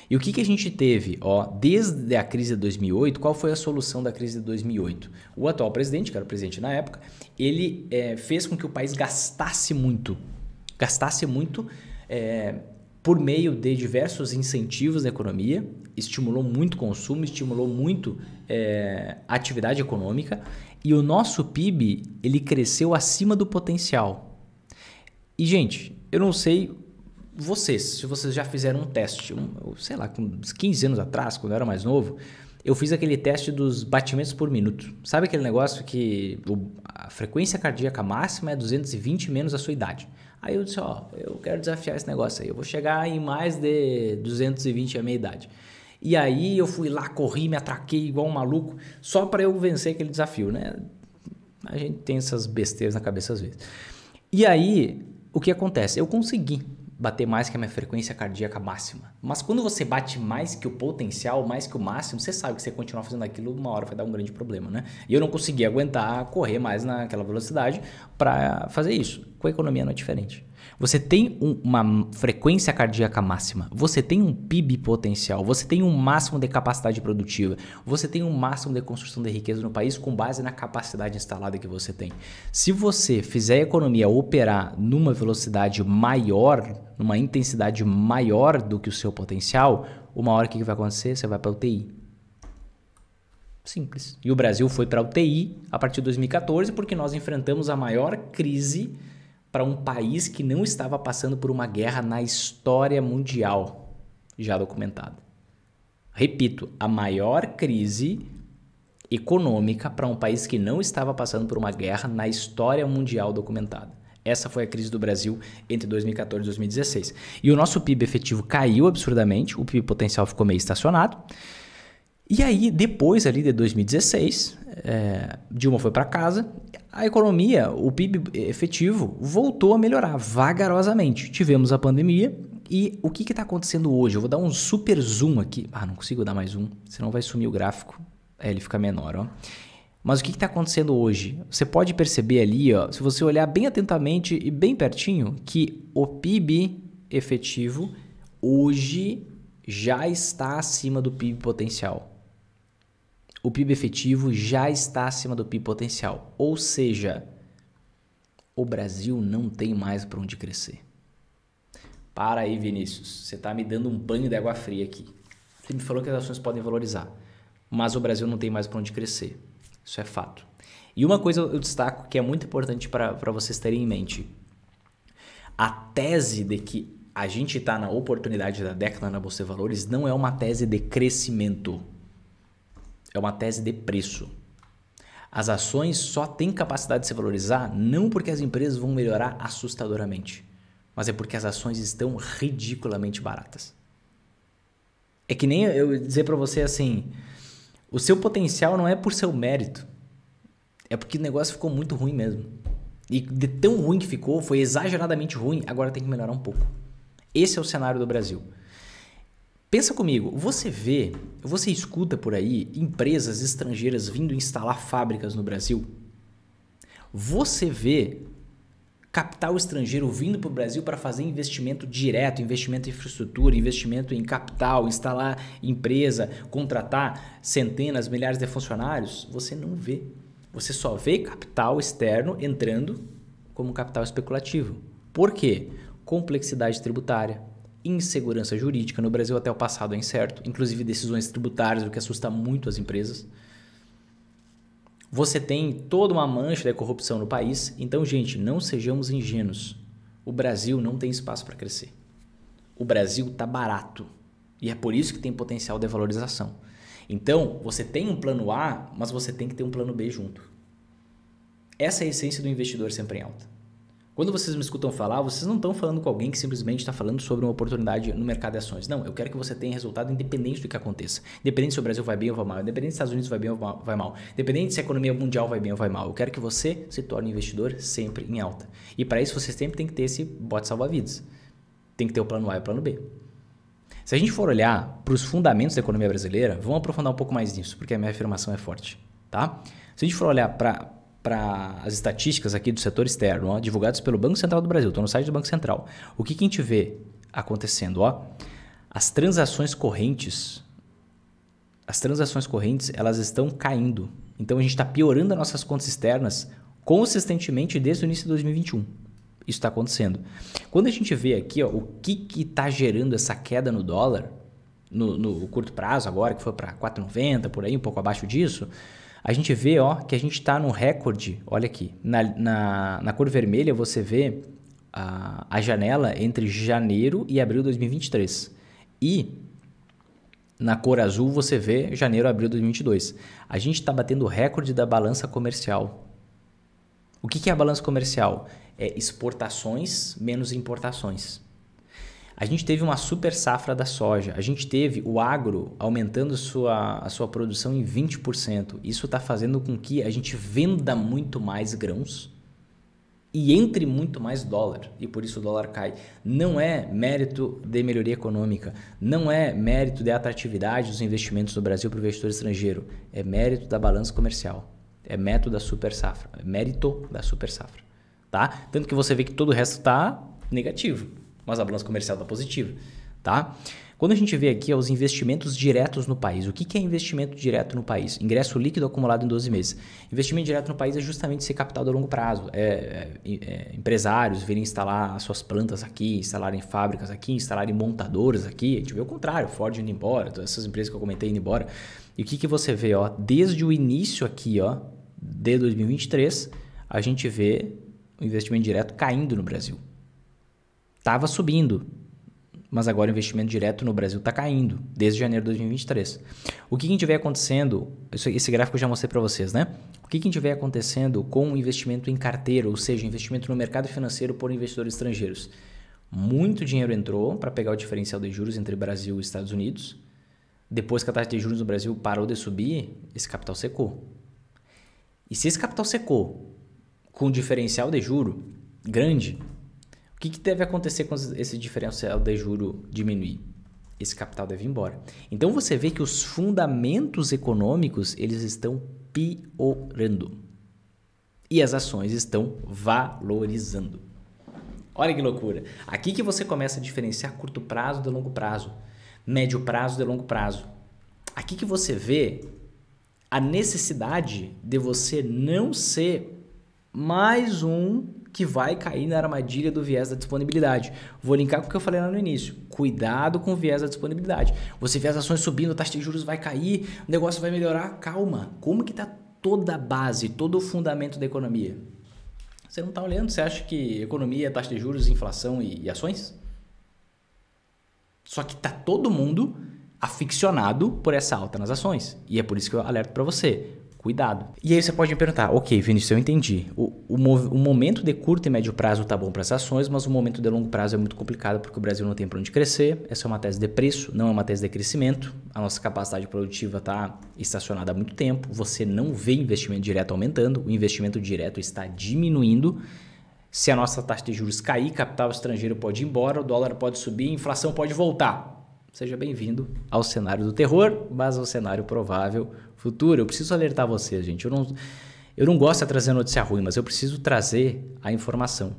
E o que, que a gente teve? Ó, desde a crise de 2008, qual foi a solução da crise de 2008? O atual presidente, que era o presidente na época, ele é, fez com que o país gastasse muito. Gastasse muito é, por meio de diversos incentivos na economia, estimulou muito consumo, estimulou muito é, atividade econômica e o nosso PIB, ele cresceu acima do potencial. E, gente, eu não sei vocês, se vocês já fizeram um teste, um, sei lá, com 15 anos atrás, quando eu era mais novo, eu fiz aquele teste dos batimentos por minuto. Sabe aquele negócio que a frequência cardíaca máxima é 220 menos a sua idade? Aí eu disse, ó, eu quero desafiar esse negócio aí, eu vou chegar em mais de 220 a minha idade. E aí eu fui lá, corri, me atraquei igual um maluco, só para eu vencer aquele desafio, né? A gente tem essas besteiras na cabeça às vezes. E aí, o que acontece? Eu consegui bater mais que a minha frequência cardíaca máxima. Mas quando você bate mais que o potencial, mais que o máximo, você sabe que você continuar fazendo aquilo, uma hora vai dar um grande problema, né? E eu não consegui aguentar correr mais naquela velocidade para fazer isso. Com a economia não é diferente. Você tem um, uma frequência cardíaca máxima, você tem um PIB potencial, você tem um máximo de capacidade produtiva, você tem um máximo de construção de riqueza no país com base na capacidade instalada que você tem. Se você fizer a economia operar numa velocidade maior, numa intensidade maior do que o seu potencial, uma hora o que vai acontecer? Você vai para UTI. Simples. E o Brasil foi para a UTI a partir de 2014 porque nós enfrentamos a maior crise para um país que não estava passando por uma guerra na história mundial já documentada. Repito, a maior crise econômica para um país que não estava passando por uma guerra na história mundial documentada. Essa foi a crise do Brasil entre 2014 e 2016. E o nosso PIB efetivo caiu absurdamente, o PIB potencial ficou meio estacionado. E aí, depois ali de 2016, é, Dilma foi para casa, a economia, o PIB efetivo, voltou a melhorar vagarosamente. Tivemos a pandemia e o que está acontecendo hoje? Eu vou dar um super zoom aqui. Ah, não consigo dar mais um, senão vai sumir o gráfico. É, ele fica menor, ó. Mas o que está acontecendo hoje? Você pode perceber ali, ó, se você olhar bem atentamente e bem pertinho, que o PIB efetivo hoje já está acima do PIB potencial o PIB efetivo já está acima do PIB potencial. Ou seja, o Brasil não tem mais para onde crescer. Para aí, Vinícius. Você está me dando um banho de água fria aqui. Você me falou que as ações podem valorizar, mas o Brasil não tem mais para onde crescer. Isso é fato. E uma coisa eu destaco que é muito importante para vocês terem em mente: a tese de que a gente está na oportunidade da década na Bolsa de Valores não é uma tese de crescimento. É uma tese de preço. As ações só têm capacidade de se valorizar não porque as empresas vão melhorar assustadoramente, mas é porque as ações estão ridiculamente baratas. É que nem eu dizer para você assim, o seu potencial não é por seu mérito, é porque o negócio ficou muito ruim mesmo. E de tão ruim que ficou, foi exageradamente ruim, agora tem que melhorar um pouco. Esse é o cenário do Brasil. Pensa comigo, você vê, você escuta por aí empresas estrangeiras vindo instalar fábricas no Brasil? Você vê capital estrangeiro vindo para o Brasil para fazer investimento direto, investimento em infraestrutura, investimento em capital, instalar empresa, contratar centenas, milhares de funcionários, você não vê. Você só vê capital externo entrando como capital especulativo. Por quê? Complexidade tributária, insegurança jurídica. No Brasil, até o passado é incerto, inclusive decisões tributárias, o que assusta muito as empresas. Você tem toda uma mancha da corrupção no país. Então, gente, não sejamos ingênuos. O Brasil não tem espaço para crescer. O Brasil está barato. E é por isso que tem potencial de valorização. Então, você tem um plano A, mas você tem que ter um plano B junto. Essa é a essência do investidor sempre em alta. Quando vocês me escutam falar, vocês não estão falando com alguém que simplesmente está falando sobre uma oportunidade no mercado de ações. Não, eu quero que você tenha resultado independente do que aconteça. Independente se o Brasil vai bem ou vai mal, independente se os Estados Unidos vai bem ou vai mal, independente se a economia mundial vai bem ou vai mal. Eu quero que você se torne um investidor sempre em alta. E para isso você sempre tem que ter esse bote salva-vidas. Tem que ter o plano A e o plano B. Se a gente for olhar para os fundamentos da economia brasileira, vamos aprofundar um pouco mais nisso, porque a minha afirmação é forte, tá? Se a gente for olhar para para as estatísticas aqui do setor externo, ó, divulgadas pelo Banco Central do Brasil, estou no site do Banco Central. O que, que a gente vê acontecendo? Ó? As transações correntes, as transações correntes, elas estão caindo. Então a gente está piorando as nossas contas externas consistentemente desde o início de 2021. Isso está acontecendo. Quando a gente vê aqui ó, o que está gerando essa queda no dólar, no, no curto prazo agora, que foi para 4,90, por aí, um pouco abaixo disso, a gente vê ó, que a gente está no recorde. Olha aqui, na, na, na, cor vermelha você vê a, a janela entre janeiro e abril de 2023. E na cor azul você vê janeiro abril de 2022. A gente está batendo o recorde da balança comercial. O que, que é a balança comercial? É exportações menos importações. A gente teve uma super safra da soja, a gente teve o agro aumentando sua, a sua produção em 20%. Isso está fazendo com que a gente venda muito mais grãos e entre muito mais dólar, e por isso o dólar cai. Não é mérito de melhoria econômica, não é mérito de atratividade dos investimentos no Brasil para o investidor estrangeiro, é mérito da balança comercial, é mérito da super safra, é mérito da super safra, tá? Tanto que você vê que todo o resto está negativo mas a balança comercial está positiva, tá? Quando a gente vê aqui os investimentos diretos no país, o que, que é investimento direto no país? Ingresso líquido acumulado em 12 meses. Investimento direto no país é justamente ser capital de longo prazo. É, é, é, empresários virem instalar suas plantas aqui, instalarem fábricas aqui, instalarem montadores aqui. A gente vê o contrário, Ford indo embora, todas essas empresas que eu comentei indo embora. E o que, que você vê? Ó, desde o início aqui, ó, de 2023, a gente vê o investimento direto caindo no Brasil estava subindo, mas agora o investimento direto no Brasil está caindo desde janeiro de 2023. O que, que tiver acontecendo, esse gráfico eu já mostrei para vocês, né? O que, que tiver acontecendo com o investimento em carteira, ou seja, investimento no mercado financeiro por investidores estrangeiros? Muito dinheiro entrou para pegar o diferencial de juros entre Brasil e Estados Unidos. Depois que a taxa de juros no Brasil parou de subir, esse capital secou. E se esse capital secou com o diferencial de juro grande, o que, que deve acontecer com esse diferencial de juro diminuir? Esse capital deve ir embora. Então você vê que os fundamentos econômicos eles estão piorando e as ações estão valorizando. Olha que loucura! Aqui que você começa a diferenciar curto prazo de longo prazo, médio prazo de longo prazo. Aqui que você vê a necessidade de você não ser mais um que vai cair na armadilha do viés da disponibilidade. Vou linkar com o que eu falei lá no início. Cuidado com o viés da disponibilidade. Você vê as ações subindo, a taxa de juros vai cair, o negócio vai melhorar. Calma, como que está toda a base, todo o fundamento da economia? Você não está olhando, você acha que economia é taxa de juros, inflação e, e ações? Só que está todo mundo aficionado por essa alta nas ações. E é por isso que eu alerto para você Cuidado. E aí você pode me perguntar, ok, Vinícius, eu entendi. O, o, o momento de curto e médio prazo tá bom para as ações, mas o momento de longo prazo é muito complicado porque o Brasil não tem para onde crescer. Essa é uma tese de preço, não é uma tese de crescimento. A nossa capacidade produtiva está estacionada há muito tempo. Você não vê investimento direto aumentando, o investimento direto está diminuindo. Se a nossa taxa de juros cair, capital estrangeiro pode ir embora, o dólar pode subir, a inflação pode voltar. Seja bem-vindo ao cenário do terror, mas ao cenário provável futuro. Eu preciso alertar vocês, gente. Eu não, eu não gosto de trazer notícia ruim, mas eu preciso trazer a informação.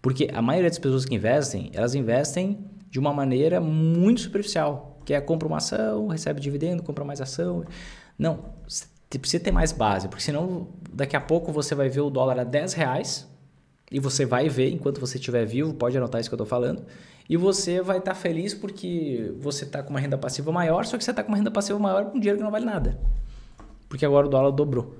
Porque a maioria das pessoas que investem, elas investem de uma maneira muito superficial, que é compra uma ação, recebe dividendo, compra mais ação. Não, você precisa ter mais base, porque senão daqui a pouco você vai ver o dólar a 10 reais e você vai ver enquanto você estiver vivo, pode anotar isso que eu estou falando, e você vai estar tá feliz porque você está com uma renda passiva maior, só que você está com uma renda passiva maior com dinheiro que não vale nada. Porque agora o dólar dobrou.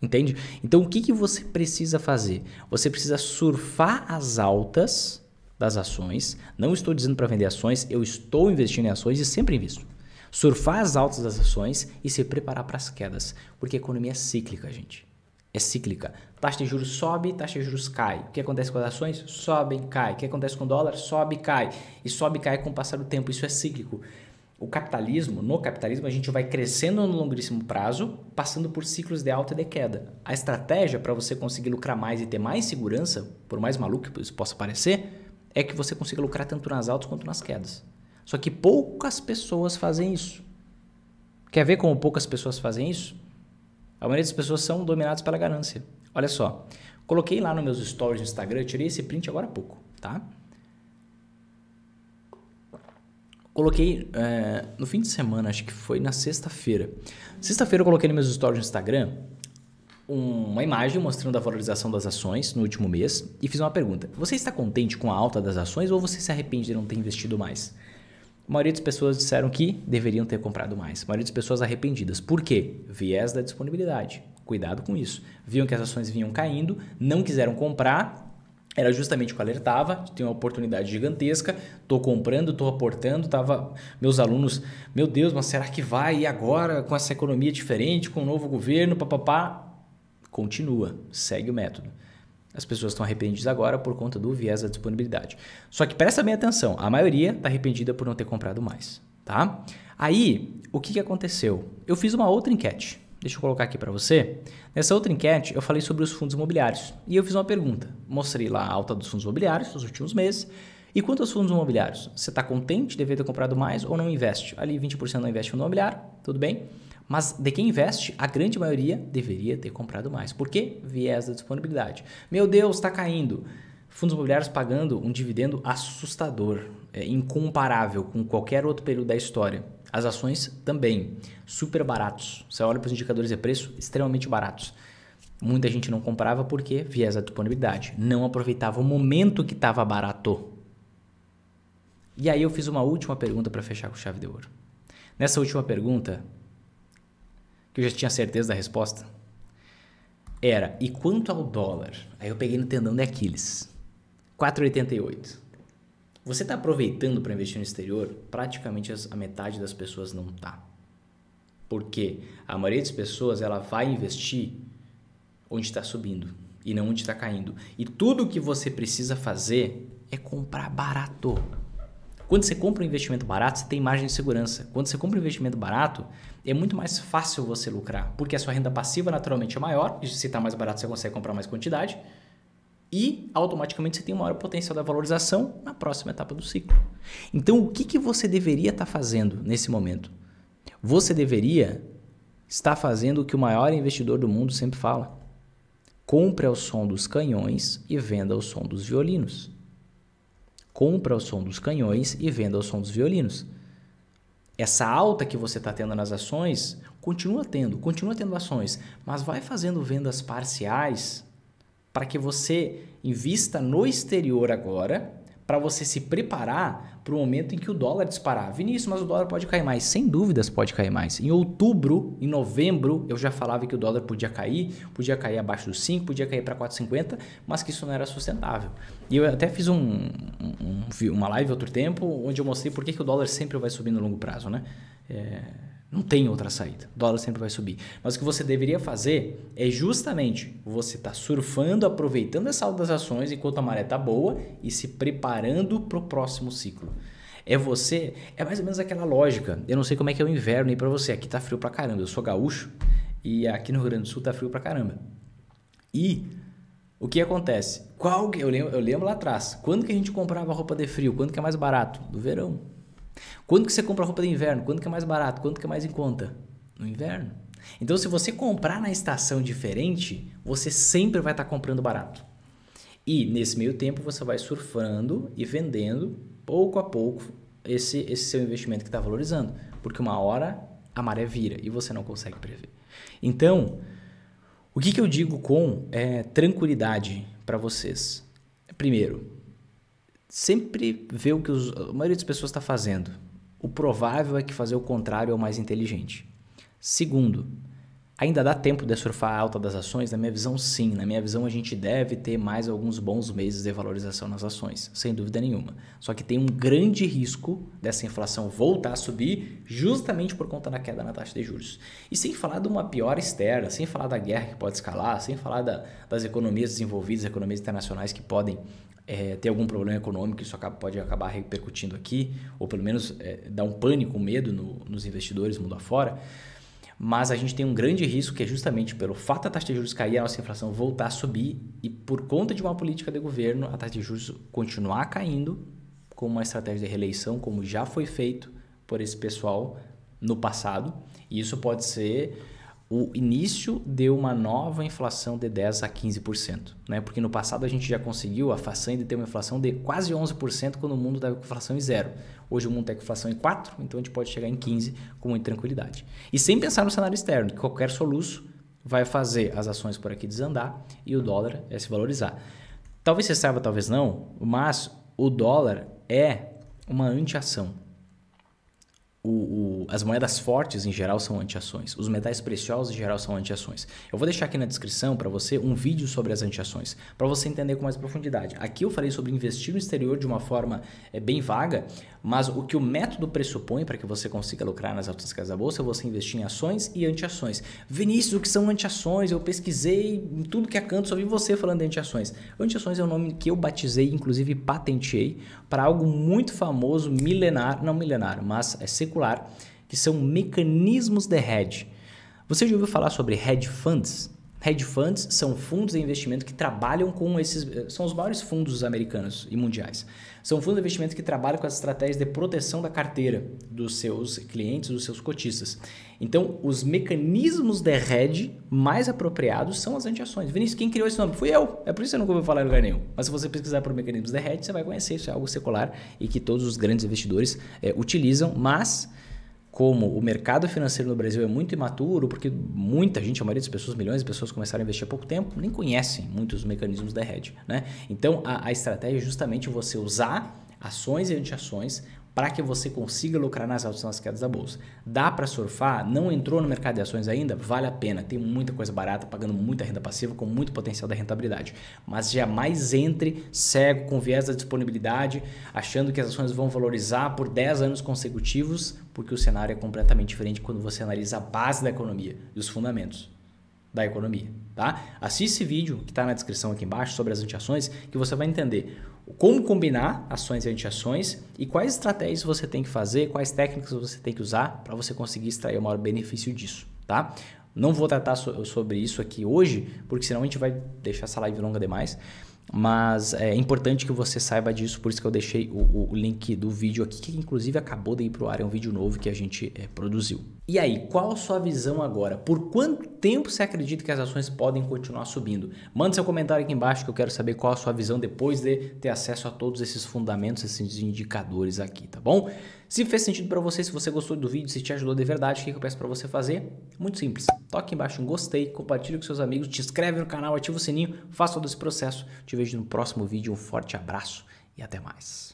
Entende? Então o que, que você precisa fazer? Você precisa surfar as altas das ações. Não estou dizendo para vender ações, eu estou investindo em ações e sempre invisto. Surfar as altas das ações e se preparar para as quedas. Porque a economia é cíclica, gente. É cíclica Taxa de juros sobe, taxa de juros cai. O que acontece com as ações? Sobem, cai. O que acontece com o dólar? Sobe, cai. E sobe, cai com o passar do tempo. Isso é cíclico. O capitalismo, no capitalismo, a gente vai crescendo no longuíssimo prazo, passando por ciclos de alta e de queda. A estratégia para você conseguir lucrar mais e ter mais segurança, por mais maluco que isso possa parecer, é que você consiga lucrar tanto nas altas quanto nas quedas. Só que poucas pessoas fazem isso. Quer ver como poucas pessoas fazem isso? A maioria das pessoas são dominadas pela ganância. Olha só, coloquei lá nos meus stories do Instagram, tirei esse print agora há pouco, tá? Coloquei é, no fim de semana, acho que foi na sexta-feira. Sexta-feira eu coloquei nos meus stories do Instagram uma imagem mostrando a valorização das ações no último mês e fiz uma pergunta: Você está contente com a alta das ações ou você se arrepende de não ter investido mais? A maioria das pessoas disseram que deveriam ter comprado mais. A maioria das pessoas arrependidas. Por quê? Viés da disponibilidade. Cuidado com isso. Viam que as ações vinham caindo, não quiseram comprar, era justamente o que alertava, tem uma oportunidade gigantesca, estou comprando, estou aportando, tava meus alunos, meu Deus, mas será que vai e agora com essa economia diferente, com o um novo governo, papapá? Continua, segue o método. As pessoas estão arrependidas agora por conta do viés da disponibilidade. Só que presta bem atenção, a maioria está arrependida por não ter comprado mais, tá? Aí, o que, que aconteceu? Eu fiz uma outra enquete. Deixa eu colocar aqui para você. Nessa outra enquete, eu falei sobre os fundos imobiliários. E eu fiz uma pergunta. Mostrei lá a alta dos fundos imobiliários nos últimos meses. E quanto aos fundos imobiliários? Você está contente de ter comprado mais ou não investe? Ali 20% não investe no imobiliário, tudo bem. Mas de quem investe, a grande maioria deveria ter comprado mais. Por quê? Viés da disponibilidade. Meu Deus, está caindo. Fundos imobiliários pagando um dividendo assustador, é, incomparável com qualquer outro período da história. As ações também, super baratos. Você olha para os indicadores de preço, extremamente baratos. Muita gente não comprava porque viés da disponibilidade. Não aproveitava o momento que estava barato. E aí eu fiz uma última pergunta para fechar com chave de ouro. Nessa última pergunta, que eu já tinha certeza da resposta, era: e quanto ao dólar? Aí eu peguei no tendão de Aquiles. 4,88. Você está aproveitando para investir no exterior? Praticamente a metade das pessoas não está. Por quê? A maioria das pessoas ela vai investir onde está subindo e não onde está caindo. E tudo que você precisa fazer é comprar barato. Quando você compra um investimento barato, você tem margem de segurança. Quando você compra um investimento barato, é muito mais fácil você lucrar, porque a sua renda passiva naturalmente é maior, e se está mais barato, você consegue comprar mais quantidade e automaticamente você tem um maior potencial da valorização na próxima etapa do ciclo. Então, o que, que você deveria estar tá fazendo nesse momento? Você deveria estar fazendo o que o maior investidor do mundo sempre fala: compre ao som dos canhões e venda ao som dos violinos. Compre ao som dos canhões e venda ao som dos violinos. Essa alta que você está tendo nas ações, continua tendo, continua tendo ações, mas vai fazendo vendas parciais para que você invista no exterior agora, para você se preparar para o momento em que o dólar disparar. Vinícius, mas o dólar pode cair mais. Sem dúvidas pode cair mais. Em outubro, em novembro, eu já falava que o dólar podia cair, podia cair abaixo dos 5, podia cair para 4,50, mas que isso não era sustentável. E eu até fiz um, um, uma live outro tempo onde eu mostrei por que, que o dólar sempre vai subir no longo prazo, né? É não tem outra saída. O dólar sempre vai subir. Mas o que você deveria fazer é justamente você estar tá surfando, aproveitando essa alta das ações enquanto a maré está boa e se preparando para o próximo ciclo. É você, é mais ou menos aquela lógica. Eu não sei como é que é o inverno aí para você. Aqui tá frio para caramba. Eu sou gaúcho e aqui no Rio Grande do Sul tá frio para caramba. E o que acontece? Qual eu lembro, eu lembro lá atrás, quando que a gente comprava roupa de frio? Quando que é mais barato? Do verão. Quando que você compra roupa de inverno? Quando que é mais barato? Quando que é mais em conta? No inverno. Então, se você comprar na estação diferente, você sempre vai estar tá comprando barato. E nesse meio tempo você vai surfando e vendendo pouco a pouco esse, esse seu investimento que está valorizando, porque uma hora a maré vira e você não consegue prever. Então, o que, que eu digo com é, tranquilidade para vocês? Primeiro, sempre vê o que os, a maioria das pessoas está fazendo. O provável é que fazer o contrário é o mais inteligente. Segundo, ainda dá tempo de surfar a alta das ações? Na minha visão, sim. Na minha visão, a gente deve ter mais alguns bons meses de valorização nas ações, sem dúvida nenhuma. Só que tem um grande risco dessa inflação voltar a subir justamente por conta da queda na taxa de juros. E sem falar de uma pior externa, sem falar da guerra que pode escalar, sem falar da, das economias desenvolvidas, economias internacionais que podem é, ter algum problema econômico, isso acaba, pode acabar repercutindo aqui, ou pelo menos é, dar um pânico, um medo no, nos investidores mundo afora. Mas a gente tem um grande risco que é justamente pelo fato da taxa de juros cair, a nossa inflação voltar a subir e por conta de uma política de governo, a taxa de juros continuar caindo com uma estratégia de reeleição, como já foi feito por esse pessoal no passado. E isso pode ser o início de uma nova inflação de 10 a 15%, né? Porque no passado a gente já conseguiu a façanha de ter uma inflação de quase 11% quando o mundo estava tá com inflação em zero. Hoje o mundo está com inflação em 4, então a gente pode chegar em 15 com muita tranquilidade. E sem pensar no cenário externo, que qualquer soluço vai fazer as ações por aqui desandar e o dólar é se valorizar. Talvez você saiba, talvez não, mas o dólar é uma antiação o, o, as moedas fortes em geral são antiações, os metais preciosos em geral são antiações. Eu vou deixar aqui na descrição para você um vídeo sobre as antiações, para você entender com mais profundidade. Aqui eu falei sobre investir no exterior de uma forma é, bem vaga, mas o que o método pressupõe para que você consiga lucrar nas altas casas da bolsa é você investir em ações e antiações. Vinícius, o que são antiações? Eu pesquisei em tudo que é canto, só vi você falando de antiações. Antiações é um nome que eu batizei, inclusive patenteei, para algo muito famoso, milenar, não milenar, mas é secular, que são mecanismos de hedge. Você já ouviu falar sobre hedge funds? Hedge funds são fundos de investimento que trabalham com esses. Eh, são os maiores fundos americanos e mundiais. São fundos de investimento que trabalham com as estratégias de proteção da carteira dos seus clientes, dos seus cotistas. Então, os mecanismos de hedge mais apropriados são as antiações. Vinícius, quem criou esse nome? Fui eu. É por isso que eu nunca ouvi falar em lugar nenhum. Mas se você pesquisar por mecanismos de hedge, você vai conhecer. Isso é algo secular e que todos os grandes investidores é, utilizam, mas como o mercado financeiro no Brasil é muito imaturo, porque muita gente, a maioria das pessoas, milhões de pessoas começaram a investir há pouco tempo, nem conhecem muitos mecanismos da hedge. Né? Então, a, a estratégia é justamente você usar ações e antiações para que você consiga lucrar nas altas nas quedas da bolsa. Dá para surfar? Não entrou no mercado de ações ainda? Vale a pena. Tem muita coisa barata, pagando muita renda passiva com muito potencial da rentabilidade. Mas jamais entre cego com viés da disponibilidade, achando que as ações vão valorizar por 10 anos consecutivos, porque o cenário é completamente diferente quando você analisa a base da economia e os fundamentos da economia, tá? Assiste esse vídeo que está na descrição aqui embaixo sobre as antiações que você vai entender como combinar ações e antiações e quais estratégias você tem que fazer, quais técnicas você tem que usar para você conseguir extrair o maior benefício disso, tá? Não vou tratar so sobre isso aqui hoje, porque senão a gente vai deixar essa live longa demais. Mas é importante que você saiba disso, por isso que eu deixei o, o link do vídeo aqui, que inclusive acabou de ir para o ar, é um vídeo novo que a gente é, produziu, e aí, qual a sua visão agora? Por quanto tempo você acredita que as ações podem continuar subindo? Manda seu comentário aqui embaixo que eu quero saber qual a sua visão depois de ter acesso a todos esses fundamentos, esses indicadores aqui, tá bom? Se fez sentido para você, se você gostou do vídeo, se te ajudou de verdade, o que eu peço para você fazer? Muito simples. Toque embaixo um gostei, compartilhe com seus amigos, te inscreve no canal, ativa o sininho, faça todo esse processo. Te vejo no próximo vídeo. Um forte abraço e até mais.